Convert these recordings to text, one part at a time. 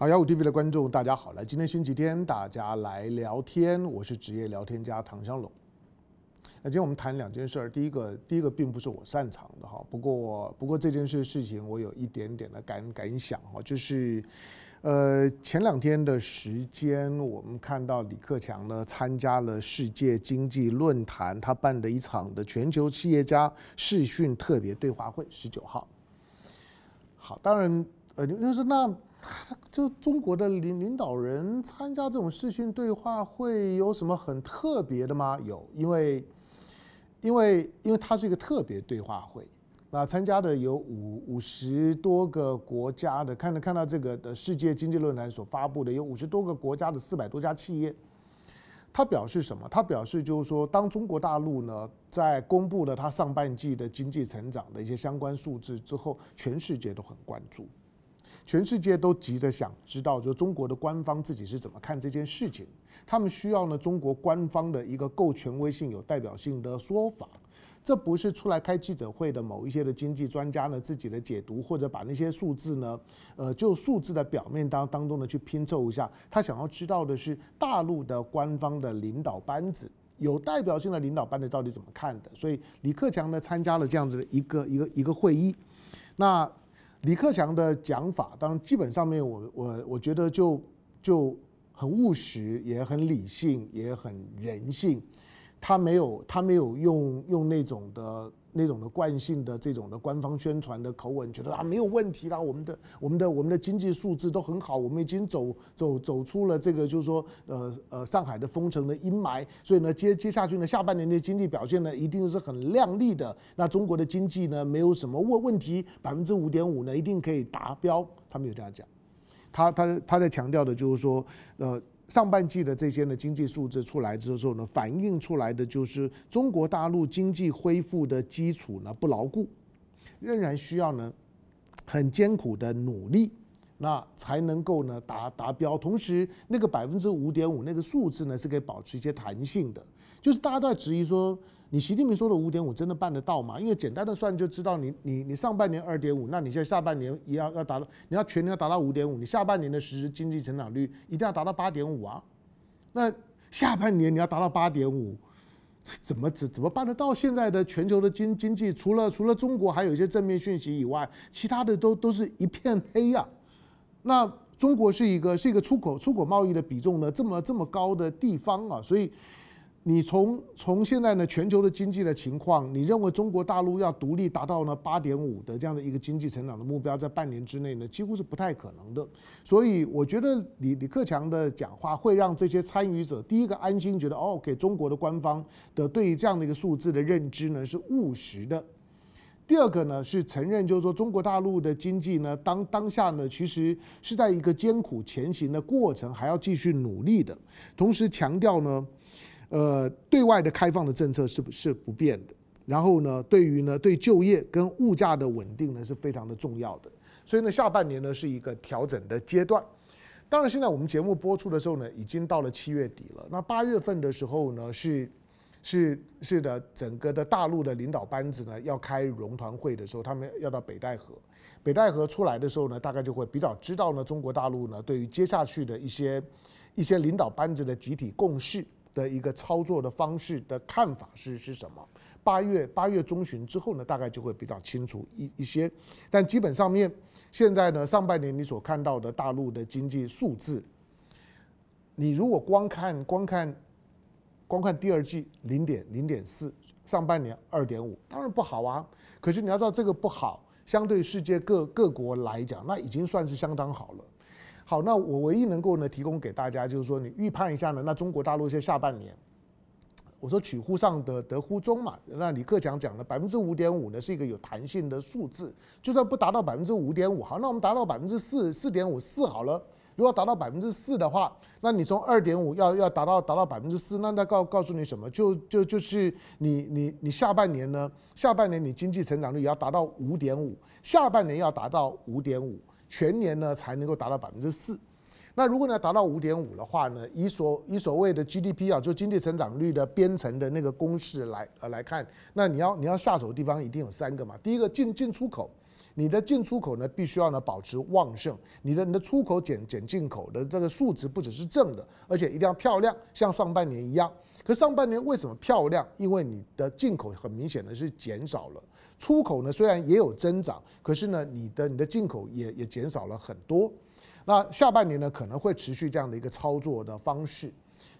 好，幺五 TV 的观众，大家好！来，今天星期天，大家来聊天，我是职业聊天家唐湘龙。那今天我们谈两件事儿，第一个，第一个并不是我擅长的哈，不过，不过这件事事情我有一点点的感感想哈，就是，呃，前两天的时间，我们看到李克强呢参加了世界经济论坛，他办的一场的全球企业家视讯特别对话会，十九号。好，当然，呃，就是那。就中国的领领导人参加这种视讯对话会有什么很特别的吗？有，因为因为因为它是一个特别对话会那参加的有五五十多个国家的，看到看到这个的世界经济论坛所发布的有五十多个国家的四百多家企业，他表示什么？他表示就是说，当中国大陆呢在公布了它上半季的经济成长的一些相关数字之后，全世界都很关注。全世界都急着想知道，就中国的官方自己是怎么看这件事情。他们需要呢中国官方的一个够权威性、有代表性的说法。这不是出来开记者会的某一些的经济专家呢自己的解读，或者把那些数字呢，呃，就数字的表面当当中呢去拼凑一下。他想要知道的是大陆的官方的领导班子，有代表性的领导班子到底怎么看的。所以李克强呢参加了这样子的一个一个一个会议，那。李克强的讲法，当然基本上面，我我我觉得就就很务实，也很理性，也很人性。他没有，他没有用用那种的、那种的惯性的、这种的官方宣传的口吻，觉得啊没有问题啦，我们的、我们的、我们的经济数字都很好，我们已经走走走出了这个，就是说，呃呃，上海的封城的阴霾，所以呢，接接下去呢，下半年的经济表现呢，一定是很亮丽的。那中国的经济呢，没有什么问问题，百分之五点五呢，一定可以达标。他没有这样讲，他他他在强调的就是说，呃。上半季的这些呢经济数字出来之后呢，反映出来的就是中国大陆经济恢复的基础呢不牢固，仍然需要呢很艰苦的努力，那才能够呢达达标。同时，那个百分之五点五那个数字呢是可以保持一些弹性的，就是大家都在质疑说。你习近平说的五点五真的办得到吗？因为简单的算就知道，你你你上半年二点五，那你在下半年也要要达到，你要全年要达到五点五，你下半年的实时经济成长率一定要达到八点五啊。那下半年你要达到八点五，怎么怎怎么办得到？现在的全球的经经济，除了除了中国还有一些正面讯息以外，其他的都都是一片黑啊。那中国是一个是一个出口出口贸易的比重呢这么这么高的地方啊，所以。你从从现在呢全球的经济的情况，你认为中国大陆要独立达到呢八点五的这样的一个经济成长的目标，在半年之内呢几乎是不太可能的。所以我觉得李李克强的讲话会让这些参与者第一个安心，觉得哦，给中国的官方的对于这样的一个数字的认知呢是务实的。第二个呢是承认，就是说中国大陆的经济呢当当下呢其实是在一个艰苦前行的过程，还要继续努力的，同时强调呢。呃，对外的开放的政策是不是不变的。然后呢，对于呢对就业跟物价的稳定呢是非常的重要的。所以呢，下半年呢是一个调整的阶段。当然，现在我们节目播出的时候呢，已经到了七月底了。那八月份的时候呢，是是是的，整个的大陆的领导班子呢要开融团会的时候，他们要到北戴河。北戴河出来的时候呢，大概就会比较知道呢，中国大陆呢对于接下去的一些一些领导班子的集体共识。的一个操作的方式的看法是是什么？八月八月中旬之后呢，大概就会比较清楚一一些。但基本上面，现在呢，上半年你所看到的大陆的经济数字，你如果光看光看，光看第二季零点零点四，上半年二点五，当然不好啊。可是你要知道这个不好，相对世界各各国来讲，那已经算是相当好了。好，那我唯一能够呢提供给大家，就是说你预判一下呢，那中国大陆在下半年，我说取乎上的得乎中嘛，那李克强讲的百分之五点五呢是一个有弹性的数字，就算不达到百分之五点五，好，那我们达到百分之四四点五四好了，如果达到百分之四的话，那你从二点五要要达到达到百分之四，那那告告诉你什么？就就就是你你你下半年呢，下半年你经济成长率也要达到五点五，下半年要达到五点五。全年呢才能够达到百分之四，那如果呢达到五点五的话呢，以所以所谓的 GDP 啊，就经济成长率的编程的那个公式来呃来看，那你要你要下手的地方一定有三个嘛，第一个进进出口，你的进出口呢必须要呢保持旺盛，你的你的出口减减进口的这个数值不只是正的，而且一定要漂亮，像上半年一样。可上半年为什么漂亮？因为你的进口很明显的是减少了，出口呢虽然也有增长，可是呢你的你的进口也也减少了很多。那下半年呢可能会持续这样的一个操作的方式。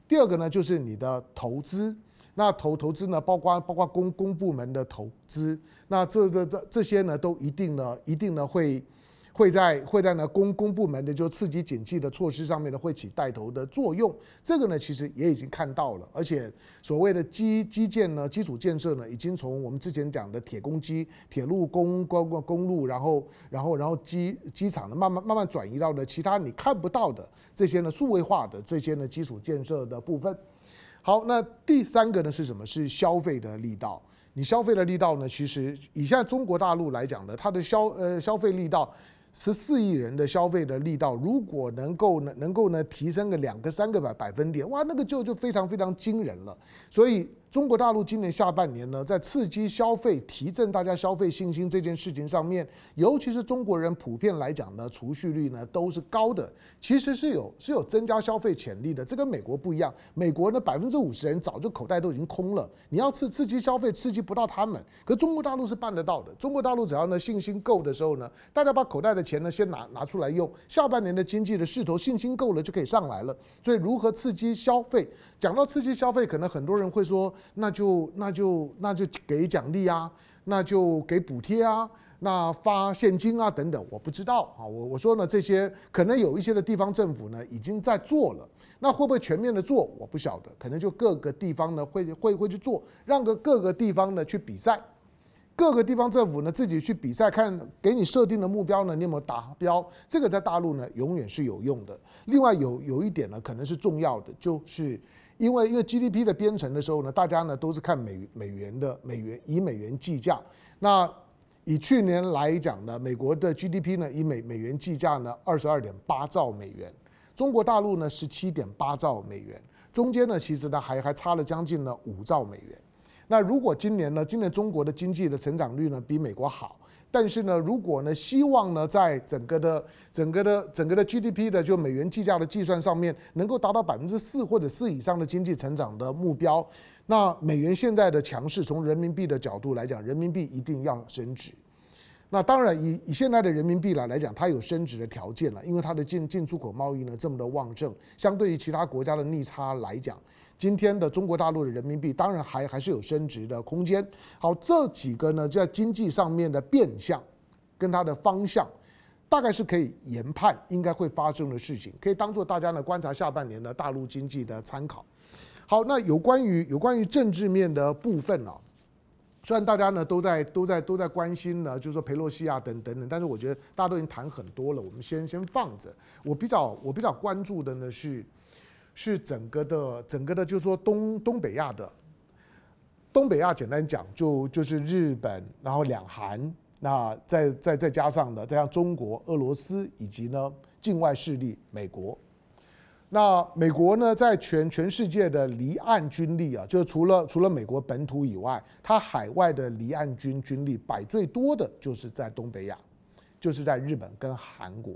第二个呢就是你的投资，那投投资呢包括包括公公部门的投资，那这这这这些呢都一定呢一定呢会。会在会在呢，公公部门的就刺激经济的措施上面呢，会起带头的作用。这个呢，其实也已经看到了，而且所谓的基基建呢，基础建设呢，已经从我们之前讲的铁公基、铁路公、公公路，然后然后然后机机场呢，慢慢慢慢转移到了其他你看不到的这些呢，数位化的这些呢，基础建设的部分。好，那第三个呢是什么？是消费的力道。你消费的力道呢，其实以现在中国大陆来讲呢，它的消呃消费力道。十四亿人的消费的力道，如果能够能够呢提升个两个三个百百分点，哇，那个就就非常非常惊人了。所以。中国大陆今年下半年呢，在刺激消费、提振大家消费信心这件事情上面，尤其是中国人普遍来讲呢，储蓄率呢都是高的，其实是有是有增加消费潜力的。这跟美国不一样，美国呢百分之五十人早就口袋都已经空了，你要刺刺激消费刺激不到他们。可中国大陆是办得到的，中国大陆只要呢信心够的时候呢，大家把口袋的钱呢先拿拿出来用，下半年的经济的势头信心够了就可以上来了。所以如何刺激消费？讲到刺激消费，可能很多人会说。那就那就那就给奖励啊，那就给补贴啊，那发现金啊等等，我不知道啊。我我说呢，这些可能有一些的地方政府呢已经在做了，那会不会全面的做，我不晓得。可能就各个地方呢会会会去做，让个各个地方呢去比赛，各个地方政府呢自己去比赛，看给你设定的目标呢你有没有达标。这个在大陆呢永远是有用的。另外有有一点呢可能是重要的，就是。因为因为 GDP 的编程的时候呢，大家呢都是看美美元的美元以美元计价。那以去年来讲呢，美国的 GDP 呢以美美元计价呢二十二点八兆美元，中国大陆呢十七点八兆美元，中间呢其实呢还还差了将近呢五兆美元。那如果今年呢，今年中国的经济的成长率呢比美国好。但是呢，如果呢，希望呢，在整个的、整个的、整个的 GDP 的就美元计价的计算上面，能够达到百分之四或者四以上的经济成长的目标，那美元现在的强势，从人民币的角度来讲，人民币一定要升值。那当然，以以现在的人民币来来讲，它有升值的条件了，因为它的进进出口贸易呢这么的旺盛，相对于其他国家的逆差来讲。今天的中国大陆的人民币当然还还是有升值的空间。好，这几个呢在经济上面的变相，跟它的方向，大概是可以研判应该会发生的事情，可以当做大家呢观察下半年的大陆经济的参考。好，那有关于有关于政治面的部分呢，虽然大家呢都在都在都在关心呢，就是说佩洛西啊等等等，但是我觉得大家都已经谈很多了，我们先先放着。我比较我比较关注的呢是。是整个的，整个的，就是说东东北亚的，东北亚简单讲，就就是日本，然后两韩，那再再再加上呢，再像中国、俄罗斯以及呢境外势力美国。那美国呢，在全全世界的离岸军力啊，就除了除了美国本土以外，它海外的离岸军军力摆最多的就是在东北亚，就是在日本跟韩国。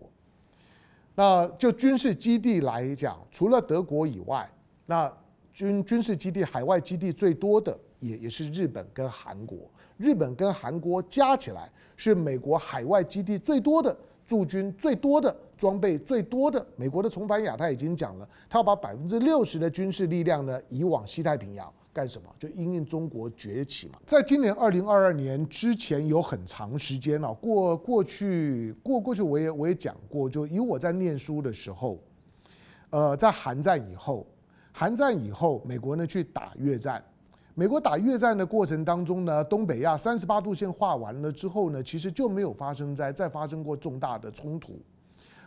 那就军事基地来讲，除了德国以外，那军军事基地海外基地最多的也也是日本跟韩国。日本跟韩国加起来是美国海外基地最多的、驻军最多的、装备最多的。美国的重返亚太已经讲了，他要把百分之六十的军事力量呢移往西太平洋。干什么？就因应中国崛起嘛！在今年二零二二年之前有很长时间了。过过去过过去，我也我也讲过，就以我在念书的时候，呃，在韩战以后，韩战以后，美国呢去打越战，美国打越战的过程当中呢，东北亚三十八度线画完了之后呢，其实就没有发生在再发生过重大的冲突，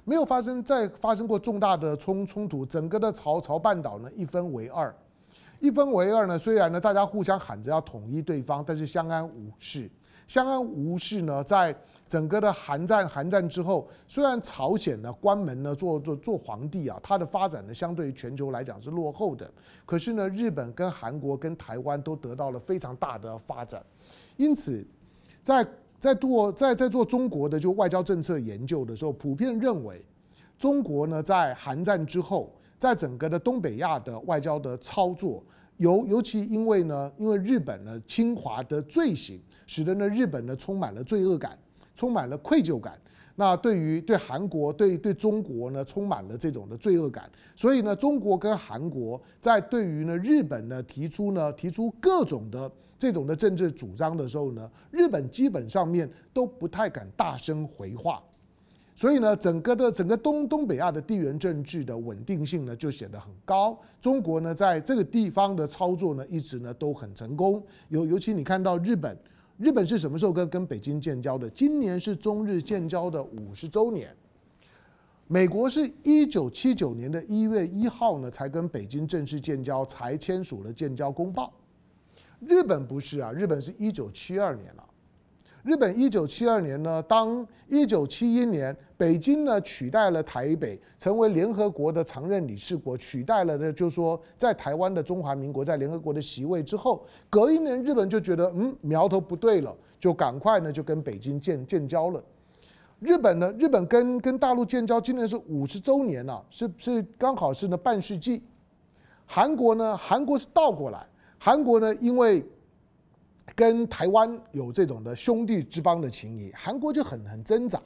没有发生再发生过重大的冲冲突，整个的朝朝半岛呢一分为二。一分为二呢，虽然呢大家互相喊着要统一对方，但是相安无事。相安无事呢，在整个的韩战，韩战之后，虽然朝鲜呢关门呢做做做皇帝啊，它的发展呢相对于全球来讲是落后的，可是呢日本跟韩国跟台湾都得到了非常大的发展。因此，在在做在在做中国的就外交政策研究的时候，普遍认为，中国呢在韩战之后。在整个的东北亚的外交的操作，尤尤其因为呢，因为日本呢侵华的罪行，使得呢日本呢充满了罪恶感，充满了愧疚感。那对于对韩国对对中国呢充满了这种的罪恶感，所以呢中国跟韩国在对于呢日本呢提出呢提出各种的这种的政治主张的时候呢，日本基本上面都不太敢大声回话。所以呢，整个的整个东东北亚的地缘政治的稳定性呢，就显得很高。中国呢，在这个地方的操作呢，一直呢都很成功。尤尤其你看到日本，日本是什么时候跟跟北京建交的？今年是中日建交的五十周年。美国是一九七九年的一月一号呢，才跟北京正式建交，才签署了建交公报。日本不是啊，日本是一九七二年了。日本一九七二年呢，当一九七一年。北京呢取代了台北，成为联合国的常任理事国，取代了的就是说在台湾的中华民国在联合国的席位之后，隔一年日本就觉得嗯苗头不对了，就赶快呢就跟北京建建交了。日本呢，日本跟跟大陆建交今年是五十周年了，是是刚好是呢半世纪。韩国呢，韩国是倒过来，韩国呢因为跟台湾有这种的兄弟之邦的情谊，韩国就很很挣扎。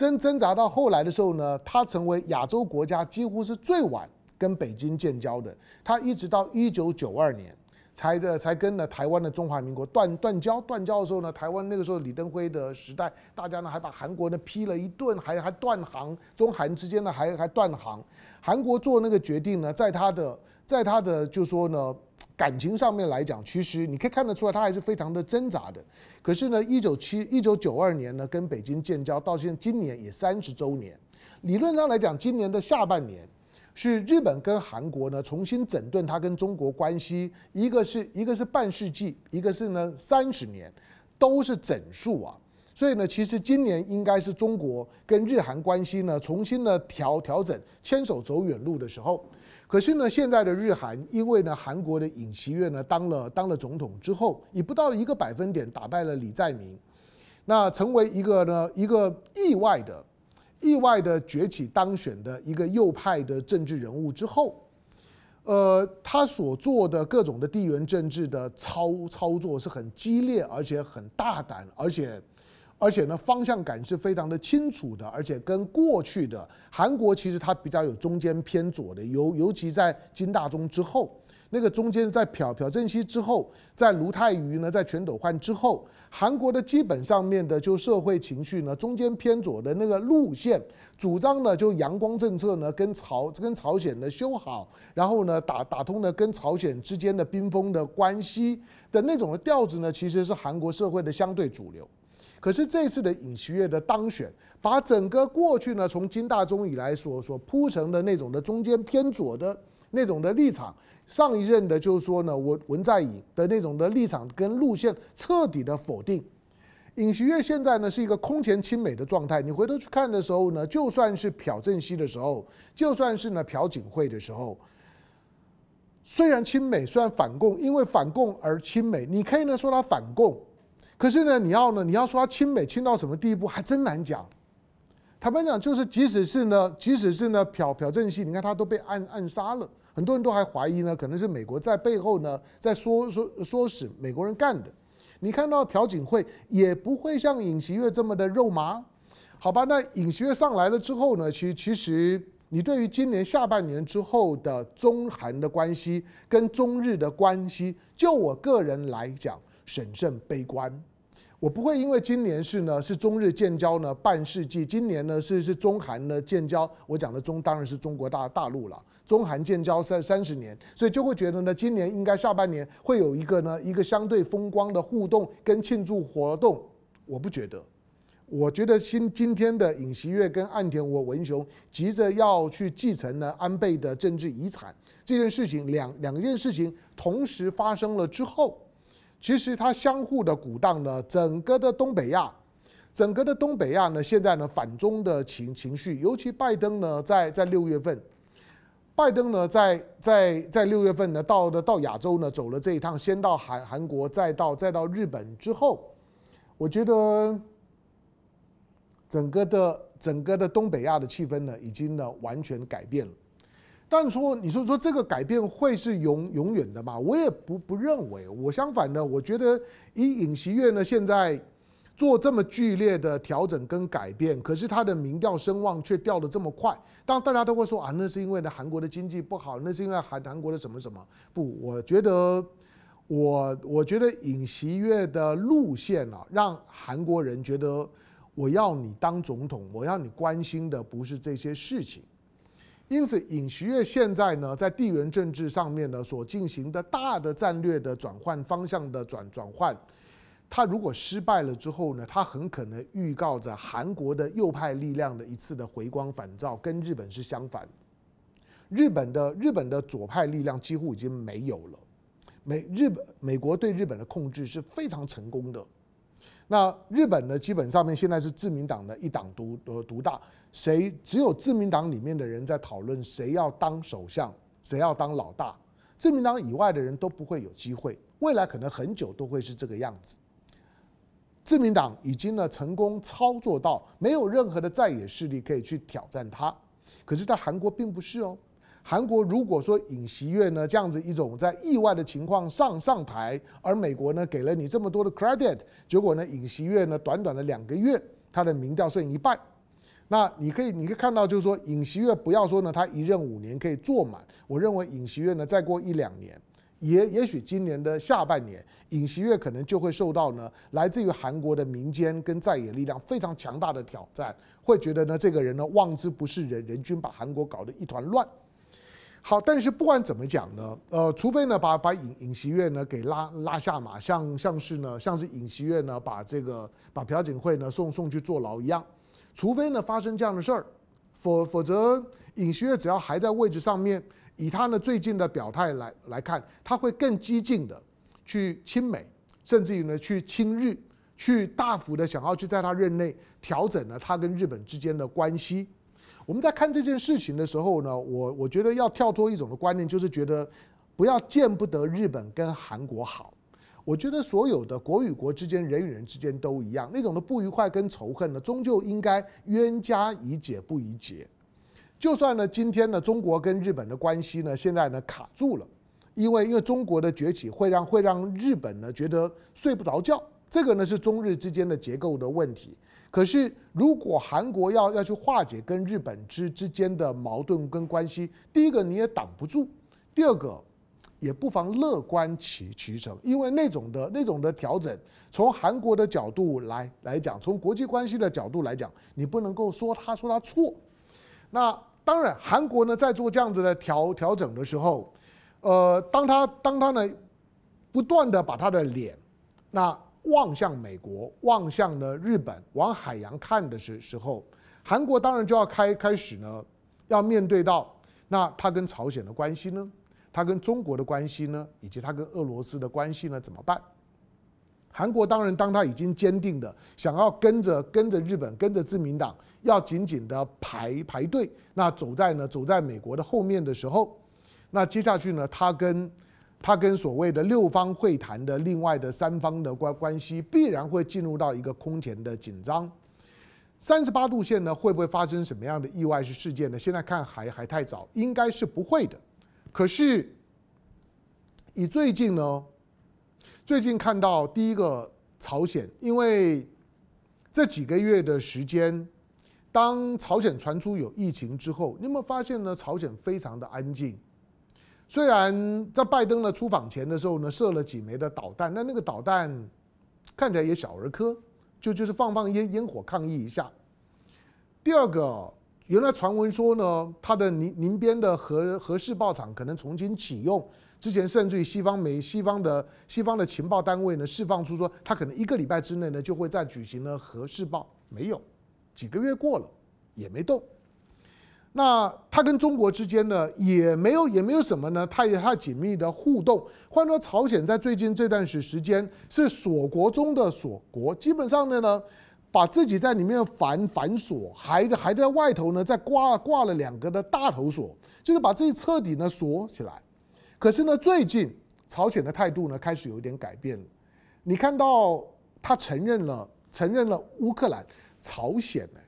争挣扎到后来的时候呢，他成为亚洲国家几乎是最晚跟北京建交的。他一直到一九九二年才这才跟那台湾的中华民国断断交。断交的时候呢，台湾那个时候李登辉的时代，大家呢还把韩国呢批了一顿，还还断航，中韩之间呢还还断航。韩国做那个决定呢，在他的。在他的就说呢感情上面来讲，其实你可以看得出来，他还是非常的挣扎的。可是呢，一九七一九九二年呢，跟北京建交，到现今年也三十周年。理论上来讲，今年的下半年是日本跟韩国呢重新整顿它跟中国关系，一个是一个是半世纪，一个是呢三十年，都是整数啊。所以呢，其实今年应该是中国跟日韩关系呢重新呢调调整，牵手走远路的时候。可是呢，现在的日韩，因为呢，韩国的尹锡悦呢当了当了总统之后，以不到一个百分点打败了李在明，那成为一个呢一个意外的意外的崛起当选的一个右派的政治人物之后，呃，他所做的各种的地缘政治的操操作是很激烈而且很大胆，而且。而且呢，方向感是非常的清楚的，而且跟过去的韩国其实它比较有中间偏左的，尤尤其在金大中之后，那个中间在朴朴正熙之后，在卢泰愚呢，在全斗焕之后，韩国的基本上面的就社会情绪呢，中间偏左的那个路线主张呢，就阳光政策呢，跟朝跟朝鲜呢修好，然后呢打打通呢跟朝鲜之间的冰封的关系的那种的调子呢，其实是韩国社会的相对主流。可是这次的尹锡悦的当选，把整个过去呢，从金大中以来所所铺成的那种的中间偏左的那种的立场，上一任的就是说呢，文文在寅的那种的立场跟路线彻底的否定。尹锡悦现在呢是一个空前亲美的状态。你回头去看的时候呢，就算是朴正熙的时候，就算是呢朴槿惠的时候，虽然亲美，虽然反共，因为反共而亲美，你可以呢说他反共。可是呢，你要呢，你要说他亲美亲到什么地步，还真难讲。坦白讲，就是即使是呢，即使是呢，朴朴正熙，你看他都被暗暗杀了，很多人都还怀疑呢，可能是美国在背后呢，在唆唆唆使美国人干的。你看到朴槿惠也不会像尹锡悦这么的肉麻，好吧？那尹锡悦上来了之后呢，其实其实你对于今年下半年之后的中韩的关系跟中日的关系，就我个人来讲，审慎悲观。我不会因为今年是呢是中日建交呢半世纪，今年呢是是中韩呢建交，我讲的中当然是中国大大陆了，中韩建交三三十年，所以就会觉得呢今年应该下半年会有一个呢一个相对风光的互动跟庆祝活动，我不觉得，我觉得今今天的尹锡悦跟岸田文雄急着要去继承呢安倍的政治遗产这件事情，两两件事情同时发生了之后。其实它相互的鼓荡呢，整个的东北亚，整个的东北亚呢，现在呢反中的情情绪，尤其拜登呢，在在六月份，拜登呢在在在六月份呢到的到亚洲呢走了这一趟，先到韩韩国，再到再到日本之后，我觉得，整个的整个的东北亚的气氛呢，已经呢完全改变了。但说你说说这个改变会是永永远的吗？我也不不认为。我相反呢，我觉得以尹锡悦呢现在做这么剧烈的调整跟改变，可是他的民调声望却掉的这么快。当大家都会说啊，那是因为呢韩国的经济不好，那是因为韩韩国的什么什么？不，我觉得我我觉得尹锡悦的路线啊，让韩国人觉得我要你当总统，我要你关心的不是这些事情。因此，尹徐悦现在呢，在地缘政治上面呢，所进行的大的战略的转换方向的转转换，他如果失败了之后呢，他很可能预告着韩国的右派力量的一次的回光返照，跟日本是相反。日本的日本的左派力量几乎已经没有了，美日本美国对日本的控制是非常成功的。那日本呢？基本上面现在是自民党的一党独呃独大，谁只有自民党里面的人在讨论谁要当首相，谁要当老大，自民党以外的人都不会有机会，未来可能很久都会是这个样子。自民党已经呢成功操作到没有任何的在野势力可以去挑战他，可是，在韩国并不是哦。韩国如果说尹锡悦呢这样子一种在意外的情况上上台，而美国呢给了你这么多的 credit，结果呢尹锡悦呢短短的两个月，他的民调剩一半，那你可以你可以看到就是说尹锡悦不要说呢他一任五年可以坐满，我认为尹锡悦呢再过一两年，也也许今年的下半年，尹锡悦可能就会受到呢来自于韩国的民间跟在野力量非常强大的挑战，会觉得呢这个人呢望之不是人，人均把韩国搞得一团乱。好，但是不管怎么讲呢，呃，除非呢把把尹尹锡悦呢给拉拉下马，像像是呢像是尹锡悦呢把这个把朴槿惠呢送送去坐牢一样，除非呢发生这样的事儿，否否则尹锡悦只要还在位置上面，以他呢最近的表态来来看，他会更激进的去亲美，甚至于呢去亲日，去大幅的想要去在他任内调整呢他跟日本之间的关系。我们在看这件事情的时候呢，我我觉得要跳脱一种的观念，就是觉得不要见不得日本跟韩国好。我觉得所有的国与国之间、人与人之间都一样，那种的不愉快跟仇恨呢，终究应该冤家宜解不宜结。就算呢，今天呢，中国跟日本的关系呢，现在呢卡住了，因为因为中国的崛起会让会让日本呢觉得睡不着觉。这个呢是中日之间的结构的问题。可是，如果韩国要要去化解跟日本之之间的矛盾跟关系，第一个你也挡不住，第二个也不妨乐观其其成，因为那种的那种的调整，从韩国的角度来来讲，从国际关系的角度来讲，你不能够说他说他错。那当然，韩国呢在做这样子的调调整的时候，呃，当他当他呢不断的把他的脸，那。望向美国，望向呢日本，往海洋看的时时候，韩国当然就要开开始呢，要面对到那他跟朝鲜的关系呢，他跟中国的关系呢，以及他跟俄罗斯的关系呢怎么办？韩国当然当他已经坚定的想要跟着跟着日本，跟着自民党，要紧紧的排排队，那走在呢走在美国的后面的时候，那接下去呢他跟。它跟所谓的六方会谈的另外的三方的关关系必然会进入到一个空前的紧张。三十八度线呢会不会发生什么样的意外事件呢？现在看还还太早，应该是不会的。可是以最近呢，最近看到第一个朝鲜，因为这几个月的时间，当朝鲜传出有疫情之后，你有没有发现呢？朝鲜非常的安静。虽然在拜登的出访前的时候呢，射了几枚的导弹，那那个导弹看起来也小儿科，就就是放放烟烟火抗议一下。第二个，原来传闻说呢，他的邻邻边的核核试爆场可能重新启用，之前甚至于西方美西方的西方的情报单位呢释放出说，他可能一个礼拜之内呢就会再举行呢核试爆，没有，几个月过了也没动。那它跟中国之间呢，也没有也没有什么呢？太太紧密的互动。换者说，朝鲜在最近这段时时间是锁国中的锁国，基本上呢呢，把自己在里面反反锁，还还在外头呢，在挂挂了两个的大头锁，就是把自己彻底呢锁起来。可是呢，最近朝鲜的态度呢开始有一点改变了。你看到他承认了，承认了乌克兰，朝鲜呢？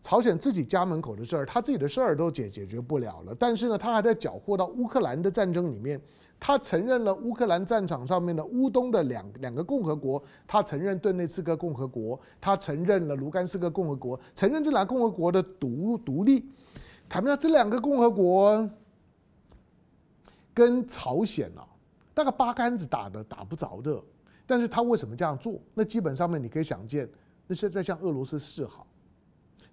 朝鲜自己家门口的事儿，他自己的事儿都解解决不了了，但是呢，他还在缴获到乌克兰的战争里面。他承认了乌克兰战场上面的乌东的两两个共和国，他承认顿内茨克共和国，他承认了卢甘斯克共和国，承认这两个共和国的独独立。坦白讲，这两个共和国跟朝鲜啊，大概八竿子打的打不着的。但是他为什么这样做？那基本上面你可以想见，那是在向俄罗斯示好。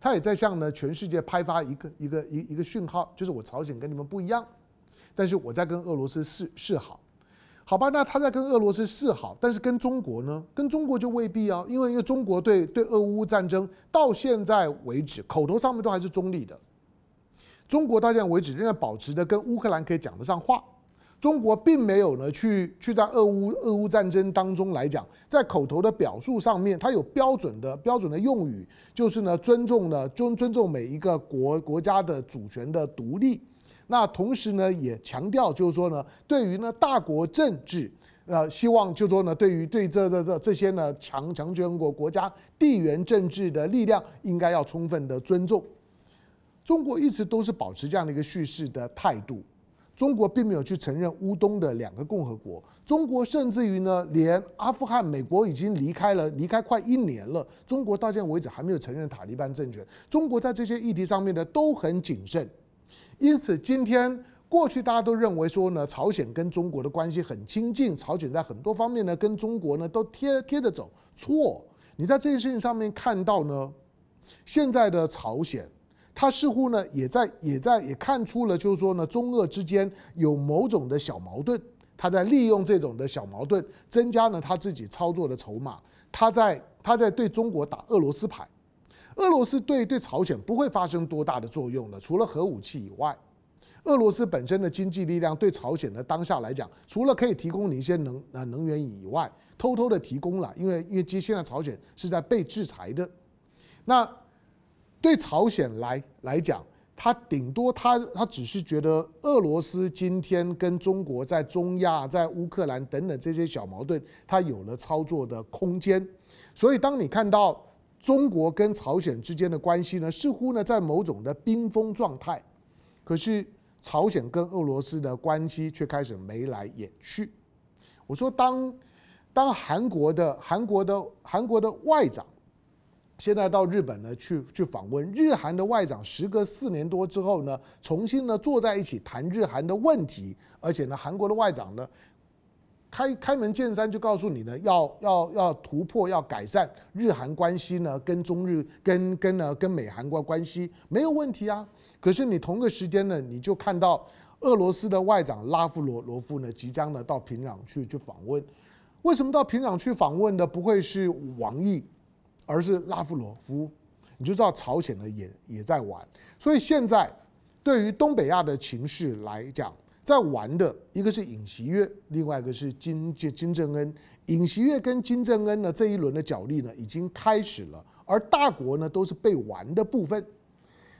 他也在向呢全世界派发一个一个一一个讯号，就是我朝鲜跟你们不一样，但是我在跟俄罗斯示示好，好吧，那他在跟俄罗斯示好，但是跟中国呢，跟中国就未必啊，因为因为中国对对俄乌战争到现在为止，口头上面都还是中立的，中国到现在为止仍然保持着跟乌克兰可以讲得上话。中国并没有呢去去在俄乌俄乌战争当中来讲，在口头的表述上面，它有标准的标准的用语，就是呢尊重呢尊尊重每一个国国家的主权的独立。那同时呢也强调，就是说呢，对于呢大国政治，呃，希望就说呢，对于对这这这这些呢强强权国国家地缘政治的力量，应该要充分的尊重。中国一直都是保持这样的一个叙事的态度。中国并没有去承认乌东的两个共和国，中国甚至于呢，连阿富汗，美国已经离开了，离开快一年了，中国到现在为止还没有承认塔利班政权。中国在这些议题上面呢都很谨慎，因此今天过去大家都认为说呢，朝鲜跟中国的关系很亲近，朝鲜在很多方面呢跟中国呢都贴贴着走。错，你在这件事情上面看到呢，现在的朝鲜。他似乎呢，也在也在也看出了，就是说呢，中俄之间有某种的小矛盾，他在利用这种的小矛盾，增加呢他自己操作的筹码，他在他在对中国打俄罗斯牌，俄罗斯对对朝鲜不会发生多大的作用的，除了核武器以外，俄罗斯本身的经济力量对朝鲜的当下来讲，除了可以提供你一些能呃能源以外，偷偷的提供了，因为因为今现在朝鲜是在被制裁的，那。对朝鲜来来讲，他顶多他他只是觉得俄罗斯今天跟中国在中亚、在乌克兰等等这些小矛盾，他有了操作的空间。所以，当你看到中国跟朝鲜之间的关系呢，似乎呢在某种的冰封状态，可是朝鲜跟俄罗斯的关系却开始眉来眼去。我说，当当韩国的韩国的韩国的外长。现在到日本呢去去访问日韩的外长，时隔四年多之后呢，重新呢坐在一起谈日韩的问题，而且呢韩国的外长呢，开开门见山就告诉你呢，要要要突破要改善日韩关系呢，跟中日跟跟呢跟美韩国关系没有问题啊。可是你同个时间呢，你就看到俄罗斯的外长拉夫罗罗夫呢即将呢到平壤去去访问，为什么到平壤去访问的不会是王毅？而是拉夫罗夫，你就知道朝鲜呢也也在玩，所以现在对于东北亚的情势来讲，在玩的一个是尹锡悦，另外一个是金金金正恩。尹锡悦跟金正恩呢这一轮的角力呢已经开始了，而大国呢都是被玩的部分。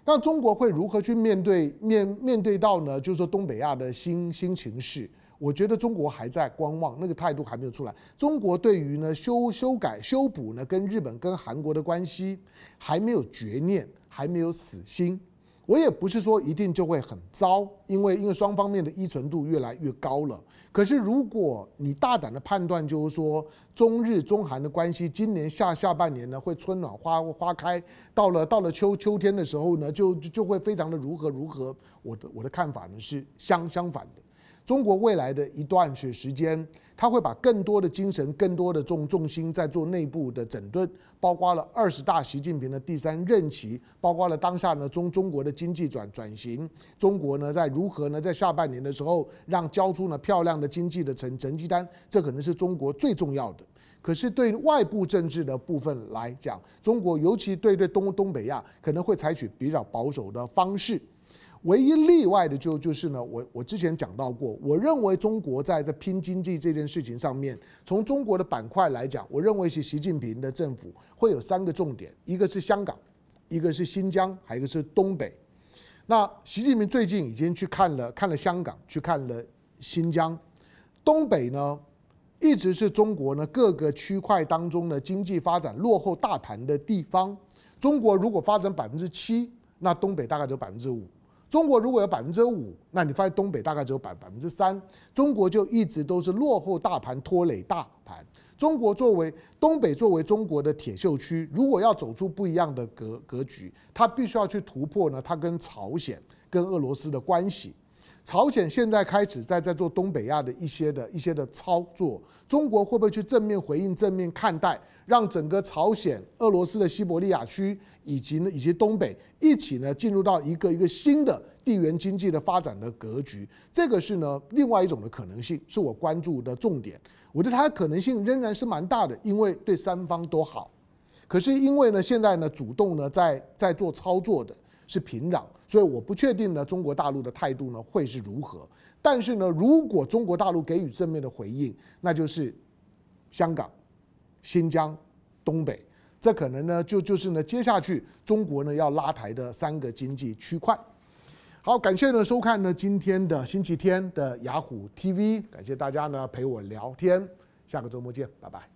那中国会如何去面对面面对到呢？就是说东北亚的新新情势。我觉得中国还在观望，那个态度还没有出来。中国对于呢修修改修补呢跟日本跟韩国的关系还没有决念，还没有死心。我也不是说一定就会很糟，因为因为双方面的依存度越来越高了。可是如果你大胆的判断就是说中日中韩的关系今年下下半年呢会春暖花花开，到了到了秋秋天的时候呢就就会非常的如何如何。我的我的看法呢是相相反的。中国未来的一段时时间，他会把更多的精神、更多的重重心在做内部的整顿，包括了二十大、习近平的第三任期，包括了当下呢中中国的经济转转型，中国呢在如何呢在下半年的时候让交出呢漂亮的经济的成成绩单，这可能是中国最重要的。可是对外部政治的部分来讲，中国尤其对对东东北亚可能会采取比较保守的方式。唯一例外的就就是呢，我我之前讲到过，我认为中国在这拼经济这件事情上面，从中国的板块来讲，我认为是习近平的政府会有三个重点，一个是香港，一个是新疆，还有一个是东北。那习近平最近已经去看了看了香港，去看了新疆，东北呢一直是中国呢各个区块当中的经济发展落后大盘的地方。中国如果发展百分之七，那东北大概只有百分之五。中国如果有百分之五，那你发现东北大概只有百百分之三，中国就一直都是落后大盘拖累大盘。中国作为东北，作为中国的铁锈区，如果要走出不一样的格格局，它必须要去突破呢，它跟朝鲜、跟俄罗斯的关系。朝鲜现在开始在在做东北亚的一些的一些的操作，中国会不会去正面回应、正面看待，让整个朝鲜、俄罗斯的西伯利亚区以及呢以及东北一起呢进入到一个一个新的地缘经济的发展的格局？这个是呢另外一种的可能性，是我关注的重点。我觉得它的可能性仍然是蛮大的，因为对三方都好。可是因为呢现在呢主动呢在在做操作的是平壤。所以我不确定呢，中国大陆的态度呢会是如何。但是呢，如果中国大陆给予正面的回应，那就是香港、新疆、东北，这可能呢就就是呢接下去中国呢要拉台的三个经济区块。好，感谢呢收看呢今天的星期天的雅虎 TV，感谢大家呢陪我聊天，下个周末见，拜拜。